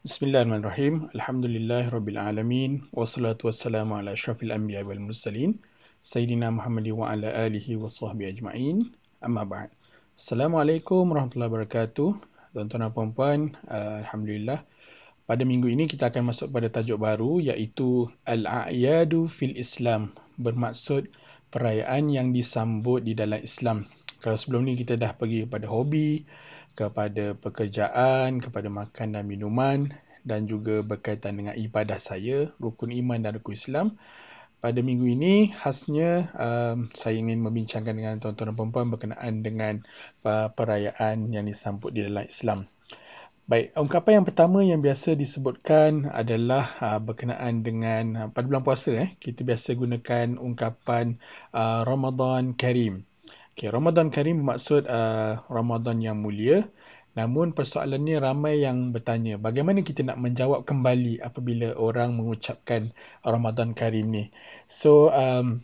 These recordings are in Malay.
Bismillahirrahmanirrahim. Alhamdulillah rabbil alamin wassalatu wassalamu ala asyrafil anbiya wal mursalin sayidina Muhammad wa ala alihi washabbi ajmain. Amma ba'd. Assalamualaikum warahmatullahi wabarakatuh. Tuan-tuan dan puan-puan, eh, alhamdulillah pada minggu ini kita akan masuk pada tajuk baru iaitu al-a'yadu fil Islam bermaksud perayaan yang disambut di dalam Islam. Kalau sebelum ni kita dah pergi pada hobi, kepada pekerjaan, kepada makan dan minuman dan juga berkaitan dengan ibadah saya, rukun iman dan rukun Islam. Pada minggu ini, khasnya um, saya ingin membincangkan dengan tuan-tuan dan perempuan berkenaan dengan uh, perayaan yang disambut di dalam Islam. Baik, ungkapan yang pertama yang biasa disebutkan adalah uh, berkenaan dengan uh, pada bulan puasa. Eh, kita biasa gunakan ungkapan uh, Ramadan Karim. Okay, Ramadan Karim bermaksud uh, Ramadan yang mulia. Namun persoalan ni ramai yang bertanya bagaimana kita nak menjawab kembali apabila orang mengucapkan Ramadan Karim ni. So um,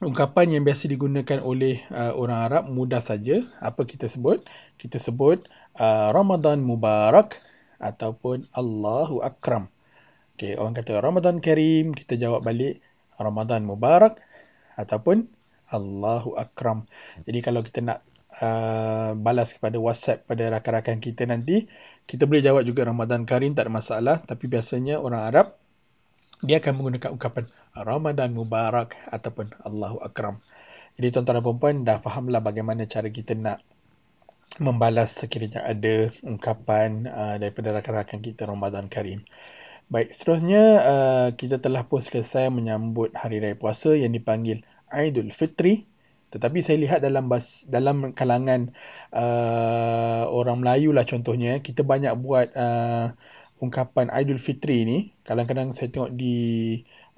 ungkapan yang biasa digunakan oleh uh, orang Arab mudah saja apa kita sebut? Kita sebut uh, Ramadan Mubarak ataupun Allahu Akram. Okay, orang kata Ramadan Karim, kita jawab balik Ramadan Mubarak ataupun Allahu akram. Hmm. Jadi kalau kita nak Uh, balas kepada WhatsApp pada rakan-rakan kita nanti kita boleh jawab juga Ramadan Karim tak ada masalah tapi biasanya orang Arab dia akan menggunakan ungkapan Ramadan Mubarak ataupun Allahu Akram jadi tuan-tuan dan puan-puan dah fahamlah bagaimana cara kita nak membalas sekiranya ada ungkapan uh, daripada rakan-rakan kita Ramadan Karim baik seterusnya uh, kita telah pun selesai menyambut hari raya puasa yang dipanggil Aidilfitri tetapi saya lihat dalam bas, dalam kalangan uh, orang Melayu lah contohnya eh, kita banyak buat uh, ungkapan Aidilfitri ni kadang-kadang saya tengok di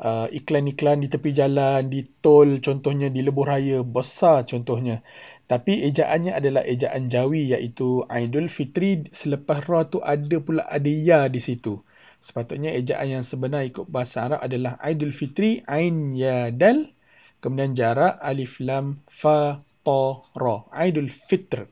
uh, iklan-iklan di tepi jalan di tol contohnya di lebuh raya besar contohnya tapi ejaannya adalah ejaan Jawi iaitu Fitri selepas ra tu ada pula ada ya di situ Sepatutnya ejaan yang sebenar ikut bahasa Arab adalah Fitri Ain Ya Dal Kemudian jarak alif lam fa ta ra. Aidul fitr.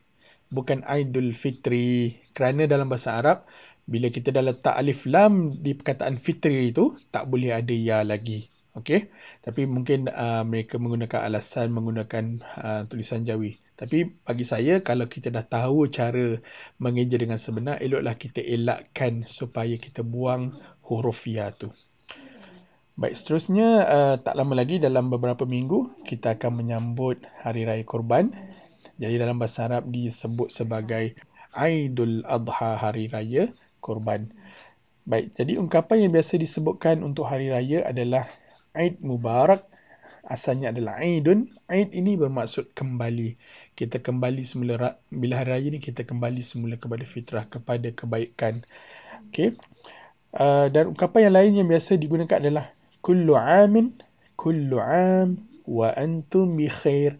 Bukan Aidul fitri. Kerana dalam bahasa Arab, bila kita dah letak alif lam di perkataan fitri itu, tak boleh ada ya lagi. Okey. Tapi mungkin uh, mereka menggunakan alasan menggunakan uh, tulisan jawi. Tapi bagi saya kalau kita dah tahu cara mengeja dengan sebenar eloklah kita elakkan supaya kita buang huruf ya tu. Baik, seterusnya uh, tak lama lagi dalam beberapa minggu kita akan menyambut Hari Raya Korban. Jadi dalam bahasa Arab disebut sebagai Aidul Adha Hari Raya Korban. Baik, jadi ungkapan yang biasa disebutkan untuk Hari Raya adalah Aid Mubarak. Asalnya adalah Aidun. Aid ini bermaksud kembali. Kita kembali semula, bila Hari Raya ni kita kembali semula kepada fitrah, kepada kebaikan. Okay. Uh, eh, dan ungkapan yang lain yang biasa digunakan adalah كل عام كل عام وأنتم بخير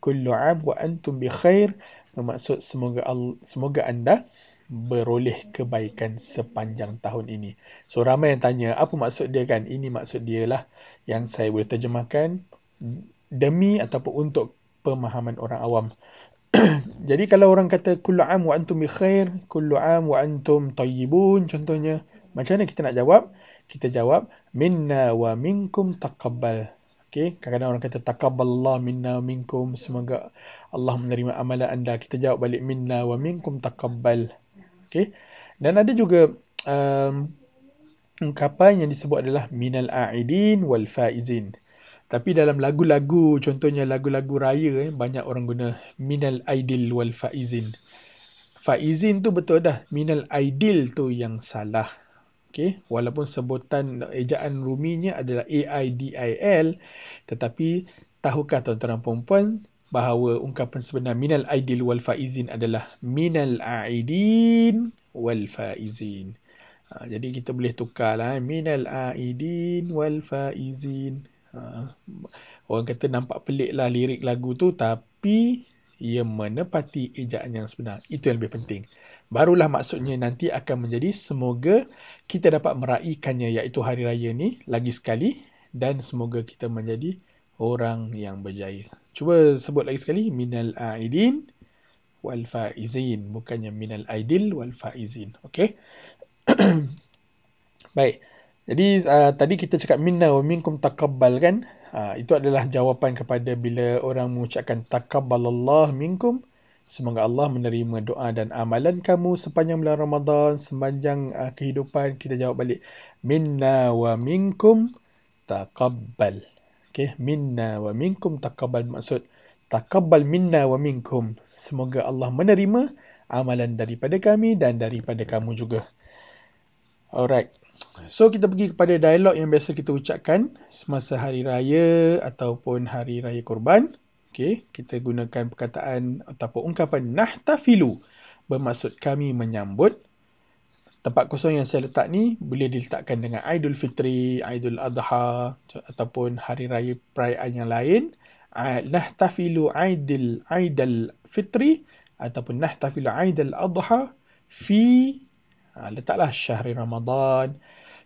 كل عام وأنتم بخير bermaksud semoga Allah, semoga anda beroleh kebaikan sepanjang tahun ini. So ramai yang tanya apa maksud dia kan? Ini maksud dia lah yang saya boleh terjemahkan demi ataupun untuk pemahaman orang awam. Jadi kalau orang kata kullu am wa antum bi khair, kullu am wa antum tayyibun contohnya, macam mana kita nak jawab? Kita jawab minna wa minkum taqabbal Okay. Kadang-kadang orang kata Allah minna wa minkum. Semoga Allah menerima amalan anda. Kita jawab balik minna wa minkum takabbal. Okay. Dan ada juga um, ungkapan yang disebut adalah minal a'idin wal faizin. Tapi dalam lagu-lagu, contohnya lagu-lagu raya, eh, banyak orang guna minal aidil wal faizin. Faizin tu betul dah. Minal aidil tu yang salah. Okay. Walaupun sebutan ejaan ruminya adalah A-I-D-I-L tetapi tahukah tuan-tuan perempuan bahawa ungkapan sebenar minal aidil wal faizin adalah minal aidin wal faizin. Ha, jadi kita boleh tukarlah eh. minal aidin wal faizin. Ha, orang kata nampak peliklah lirik lagu tu tapi ia menepati ejaan yang sebenar. Itu yang lebih penting barulah maksudnya nanti akan menjadi semoga kita dapat meraihkannya iaitu hari raya ni lagi sekali dan semoga kita menjadi orang yang berjaya. Cuba sebut lagi sekali minal aidin wal faizin bukannya minal aidil wal faizin. Okey. Baik. Jadi uh, tadi kita cakap minna wa minkum takabbal kan? Uh, itu adalah jawapan kepada bila orang mengucapkan takabbalallah minkum. Semoga Allah menerima doa dan amalan kamu sepanjang bulan Ramadan, sepanjang uh, kehidupan kita jawab balik. Minna wa minkum taqabbal. Okay. Minna wa minkum taqabbal maksud. Taqabbal minna wa minkum. Semoga Allah menerima amalan daripada kami dan daripada kamu juga. Alright. So kita pergi kepada dialog yang biasa kita ucapkan semasa hari raya ataupun hari raya korban. Okey, kita gunakan perkataan ataupun ungkapan nahtafilu bermaksud kami menyambut. Tempat kosong yang saya letak ni boleh diletakkan dengan Fitri, Aidilfitri, Aidiladha ataupun hari raya perayaan yang lain. Ah, nahtafilu Aidil Aidil Fitri ataupun nahtafilu Aidil Adha fi ah, letaklah syahr Ramadan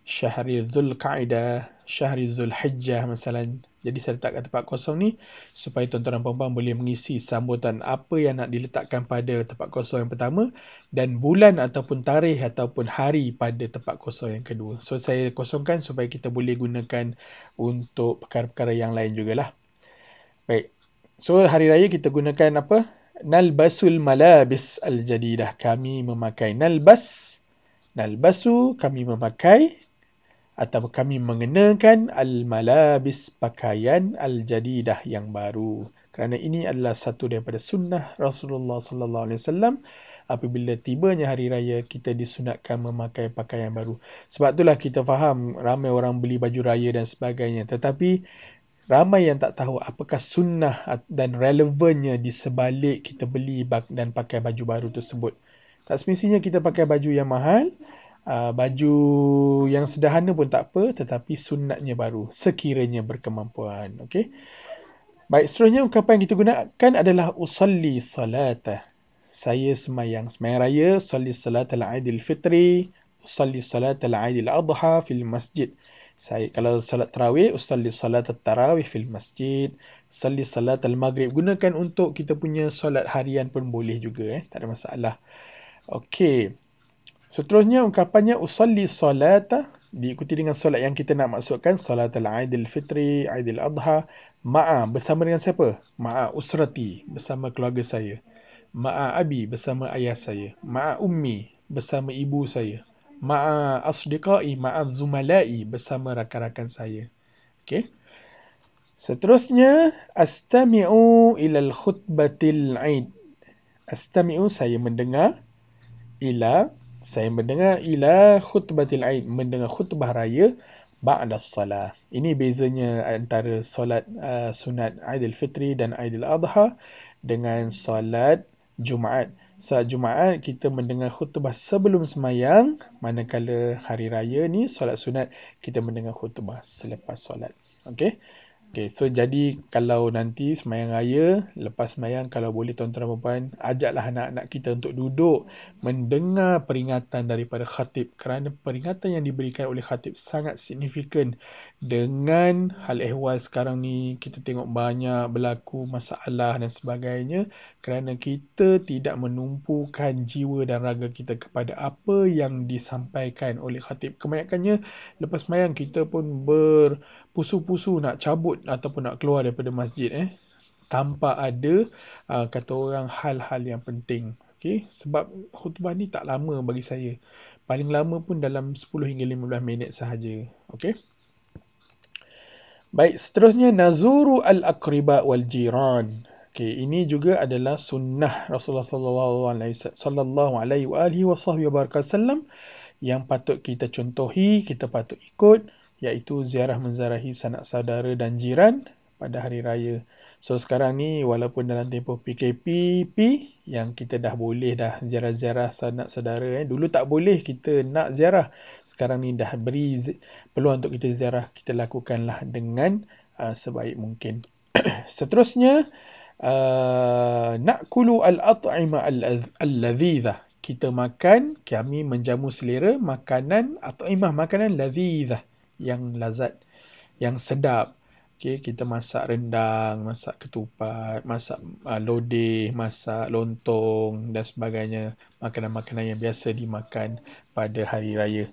syahri Zulqa'idah, syahri Zulhijjah misalnya. Jadi saya letakkan tempat kosong ni supaya tuan-tuan dan puan-puan boleh mengisi sambutan apa yang nak diletakkan pada tempat kosong yang pertama dan bulan ataupun tarikh ataupun hari pada tempat kosong yang kedua. So saya kosongkan supaya kita boleh gunakan untuk perkara-perkara yang lain jugalah. Baik. So hari raya kita gunakan apa? Nalbasul malabis al-jadidah. Kami memakai nalbas. Nalbasu kami memakai atau kami mengenakan al-malabis pakaian al-jadidah yang baru kerana ini adalah satu daripada sunnah Rasulullah sallallahu alaihi wasallam apabila tibanya hari raya kita disunatkan memakai pakaian baru sebab itulah kita faham ramai orang beli baju raya dan sebagainya tetapi ramai yang tak tahu apakah sunnah dan relevannya di sebalik kita beli dan pakai baju baru tersebut tak semestinya kita pakai baju yang mahal Ah, baju yang sederhana pun tak apa tetapi sunatnya baru sekiranya berkemampuan okey baik seterusnya ungkapan yang kita gunakan adalah usalli salata saya semayang semayang raya usalli salata al fitri usalli salata al adha fil masjid saya kalau salat tarawih usalli salata tarawih fil masjid usalli salata al-maghrib gunakan untuk kita punya solat harian pun boleh juga eh tak ada masalah okey Seterusnya ungkapannya usalli salata diikuti dengan solat yang kita nak maksudkan Al aidil fitri, aidil adha, ma'a bersama dengan siapa? Ma'a usrati bersama keluarga saya. Ma'a abi bersama ayah saya. Ma'a ummi bersama ibu saya. Ma'a asdiqai, ma'a zumalai bersama rakan-rakan saya. Okey. Seterusnya astami'u ilal khutbatil aid. Astami'u saya mendengar ila saya mendengar ila khutbatil aid mendengar khutbah raya ba'da salat ini bezanya antara solat uh, sunat fitri dan adha dengan solat jumaat Saat Jumaat kita mendengar khutbah sebelum semayang Manakala hari raya ni solat sunat kita mendengar khutbah selepas solat Okay Okay, so jadi kalau nanti semayang raya, lepas semayang kalau boleh tuan-tuan dan puan, ajaklah anak-anak kita untuk duduk mendengar peringatan daripada khatib. Kerana peringatan yang diberikan oleh khatib sangat signifikan dengan hal ehwal sekarang ni kita tengok banyak berlaku masalah dan sebagainya kerana kita tidak menumpukan jiwa dan raga kita kepada apa yang disampaikan oleh khatib. Kebanyakannya lepas semayang kita pun berpusu-pusu nak cabut ataupun nak keluar daripada masjid eh tanpa ada uh, kata orang hal-hal yang penting. Okay, sebab khutbah ni tak lama bagi saya. Paling lama pun dalam 10 hingga 15 minit sahaja. Okay. Baik, seterusnya nazuru al-aqriba wal jiran. Okay, ini juga adalah sunnah Rasulullah Sallallahu Alaihi Wasallam yang patut kita contohi, kita patut ikut iaitu ziarah menziarahi sanak saudara dan jiran pada hari raya. So sekarang ni walaupun dalam tempoh PKPP yang kita dah boleh dah ziarah-ziarah sanak saudara eh. Dulu tak boleh kita nak ziarah. Sekarang ni dah beri zi- peluang untuk kita ziarah. Kita lakukanlah dengan uh, sebaik mungkin. Seterusnya, Uh, na'kulu al-at'ima al-ladhidha kita makan kami menjamu selera makanan at'imah makanan ladhidha yang lazat yang sedap okey kita masak rendang masak ketupat masak uh, lodeh masak lontong dan sebagainya makanan-makanan yang biasa dimakan pada hari raya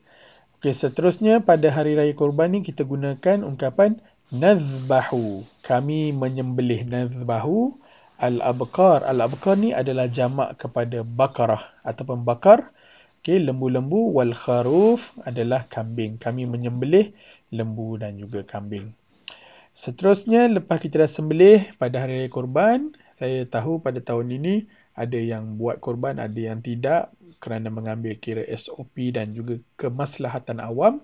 okey seterusnya pada hari raya korban ni kita gunakan ungkapan nazbahu kami menyembelih nazbahu al-abqar al-abqar ni adalah jama' kepada bakarah ataupun bakar okey lembu-lembu wal kharuf adalah kambing kami menyembelih lembu dan juga kambing seterusnya lepas kita dah sembelih pada hari raya kurban saya tahu pada tahun ini ada yang buat kurban ada yang tidak kerana mengambil kira SOP dan juga kemaslahatan awam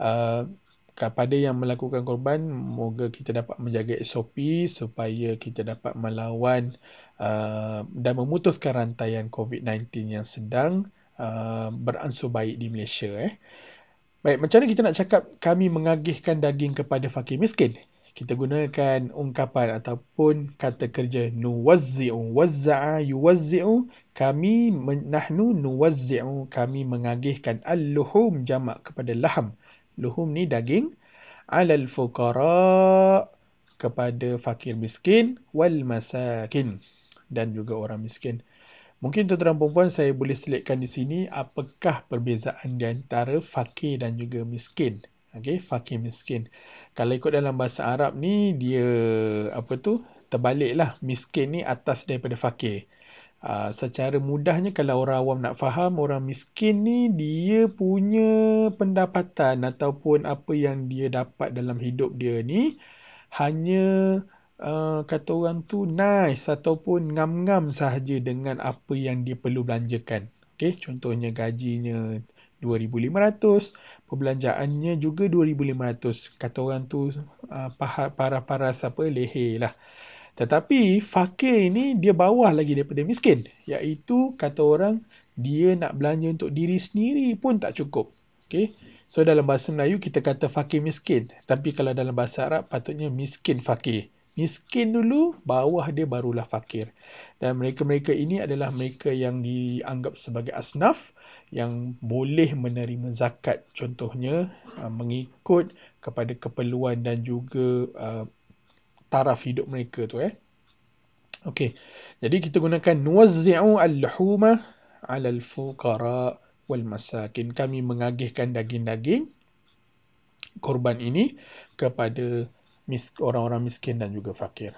uh, kepada yang melakukan korban moga kita dapat menjaga SOP supaya kita dapat melawan uh, dan memutuskan rantaian COVID-19 yang sedang uh, beransur baik di Malaysia eh. Baik, macam mana kita nak cakap kami mengagihkan daging kepada fakir miskin? Kita gunakan ungkapan ataupun kata kerja nuwazi'u wazza'a yuwazi'u kami menahnu nuwazi'u kami mengagihkan al-luhum jamak kepada laham luhum ni daging alal fukara kepada fakir miskin wal masakin dan juga orang miskin mungkin tuan-tuan puan-puan saya boleh selitkan di sini apakah perbezaan di antara fakir dan juga miskin okey fakir miskin kalau ikut dalam bahasa Arab ni dia apa tu terbaliklah miskin ni atas daripada fakir Ah, secara mudahnya kalau orang awam nak faham orang miskin ni dia punya pendapatan ataupun apa yang dia dapat dalam hidup dia ni hanya uh, kata orang tu nice ataupun ngam-ngam sahaja dengan apa yang dia perlu belanjakan. Okey, contohnya gajinya 2500, perbelanjaannya juga 2500. Kata orang tu uh, ah, paras-paras apa leher lah. Tetapi fakir ini dia bawah lagi daripada miskin. Iaitu kata orang dia nak belanja untuk diri sendiri pun tak cukup. Okay? So dalam bahasa Melayu kita kata fakir miskin. Tapi kalau dalam bahasa Arab patutnya miskin fakir. Miskin dulu, bawah dia barulah fakir. Dan mereka-mereka ini adalah mereka yang dianggap sebagai asnaf yang boleh menerima zakat. Contohnya, ah, mengikut kepada keperluan dan juga ah, taraf hidup mereka tu eh. Okey. Jadi kita gunakan nuwazi'u al-luhuma 'ala al-fuqara wal masakin. Kami mengagihkan daging-daging korban ini kepada mis- orang-orang miskin dan juga fakir.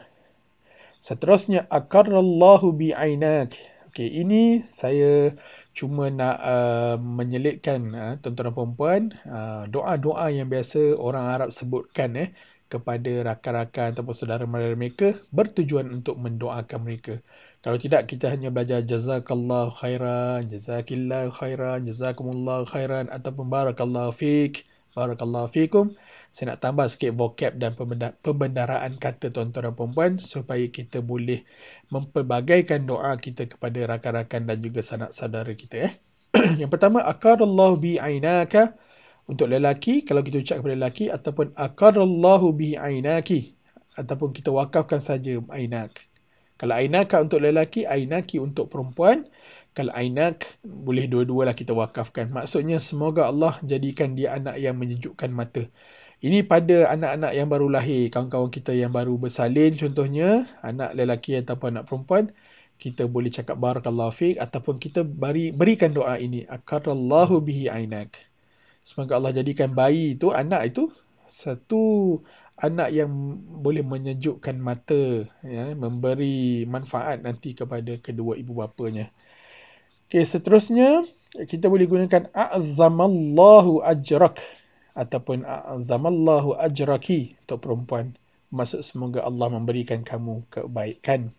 Seterusnya akarallahu bi'ainak. Okey, ini saya cuma nak uh, menyelitkan uh, tuan-tuan dan puan-puan uh, doa-doa yang biasa orang Arab sebutkan eh kepada rakan-rakan atau saudara mara mereka bertujuan untuk mendoakan mereka. Kalau tidak kita hanya belajar jazakallahu khairan, jazakillahu khairan, jazakumullahu khairan atau barakallahu fik, barakallahu fikum. Saya nak tambah sikit vocab dan pembendaraan kata tuan-tuan dan puan-puan supaya kita boleh memperbagaikan doa kita kepada rakan-rakan dan juga sanak saudara kita eh. Yang pertama akarallahu bi ainaka untuk lelaki kalau kita ucap kepada lelaki ataupun akarallahu bi ainaki ataupun kita wakafkan saja ainak kalau ainak untuk lelaki ainaki untuk perempuan kalau ainak boleh dua dua lah kita wakafkan maksudnya semoga Allah jadikan dia anak yang menyejukkan mata ini pada anak-anak yang baru lahir kawan-kawan kita yang baru bersalin contohnya anak lelaki ataupun anak perempuan kita boleh cakap barakallahu fik ataupun kita beri, berikan doa ini akarallahu bihi ainak Semoga Allah jadikan bayi itu, anak itu satu anak yang boleh menyejukkan mata, ya, memberi manfaat nanti kepada kedua ibu bapanya. Okey, seterusnya kita boleh gunakan a'zamallahu ajrak ataupun a'zamallahu ajraki untuk perempuan. Maksud semoga Allah memberikan kamu kebaikan.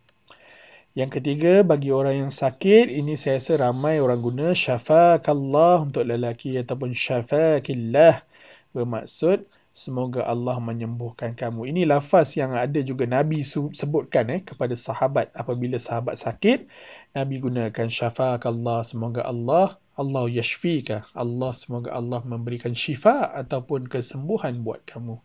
Yang ketiga, bagi orang yang sakit, ini saya rasa ramai orang guna syafakallah untuk lelaki ataupun syafakillah. Bermaksud, semoga Allah menyembuhkan kamu. Ini lafaz yang ada juga Nabi sebutkan eh, kepada sahabat. Apabila sahabat sakit, Nabi gunakan syafakallah, semoga Allah, Allah yashfika. Allah semoga Allah memberikan syifa ataupun kesembuhan buat kamu.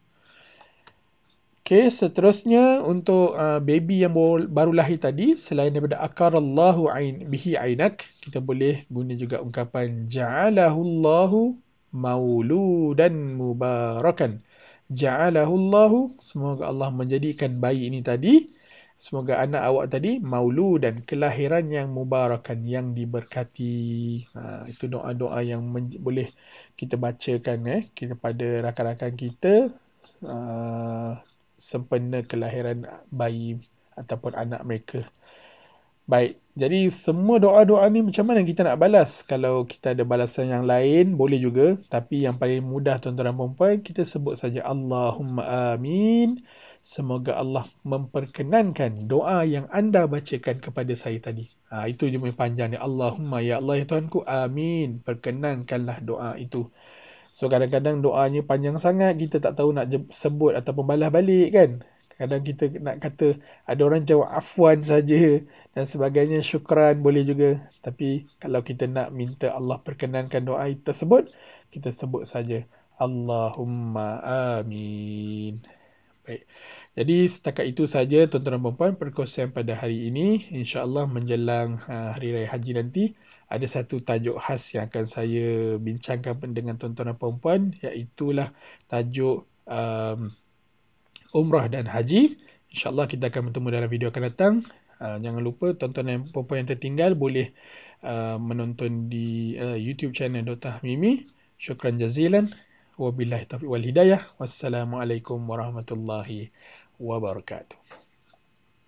Okey, seterusnya untuk uh, baby yang baru lahir tadi selain daripada akarallahu ain bihi ainak, kita boleh guna juga ungkapan ja'alahullahu mauludan mubarakan. Ja'alahullahu, semoga Allah menjadikan bayi ini tadi, semoga anak awak tadi mauludan kelahiran yang mubarakan yang diberkati. Ha, itu doa-doa yang boleh kita bacakan eh kepada rakan-rakan kita. Uh, sempena kelahiran bayi ataupun anak mereka. Baik, jadi semua doa-doa ni macam mana kita nak balas? Kalau kita ada balasan yang lain, boleh juga. Tapi yang paling mudah tuan-tuan dan puan kita sebut saja Allahumma amin. Semoga Allah memperkenankan doa yang anda bacakan kepada saya tadi. Ha, itu je panjang ni. Allahumma ya Allah ya Tuhanku amin. Perkenankanlah doa itu. So kadang-kadang doanya panjang sangat kita tak tahu nak sebut atau pembalas balik kan. Kadang kita nak kata ada orang jawab afwan saja dan sebagainya syukran boleh juga. Tapi kalau kita nak minta Allah perkenankan doa itu tersebut, kita sebut saja Allahumma amin. Baik. Jadi setakat itu saja tuan-tuan dan puan-puan perkongsian pada hari ini. InsyaAllah menjelang uh, hari raya haji nanti ada satu tajuk khas yang akan saya bincangkan dengan tuan-tuan dan puan-puan iaitulah tajuk um, umrah dan haji. InsyaAllah kita akan bertemu dalam video akan datang. Uh, jangan lupa tuan-tuan dan puan-puan yang tertinggal boleh uh, menonton di uh, YouTube channel Dr. Hamimi. Syukran jazilan. Wabillahi taufiq wal hidayah. Wassalamualaikum warahmatullahi wabarakatuh.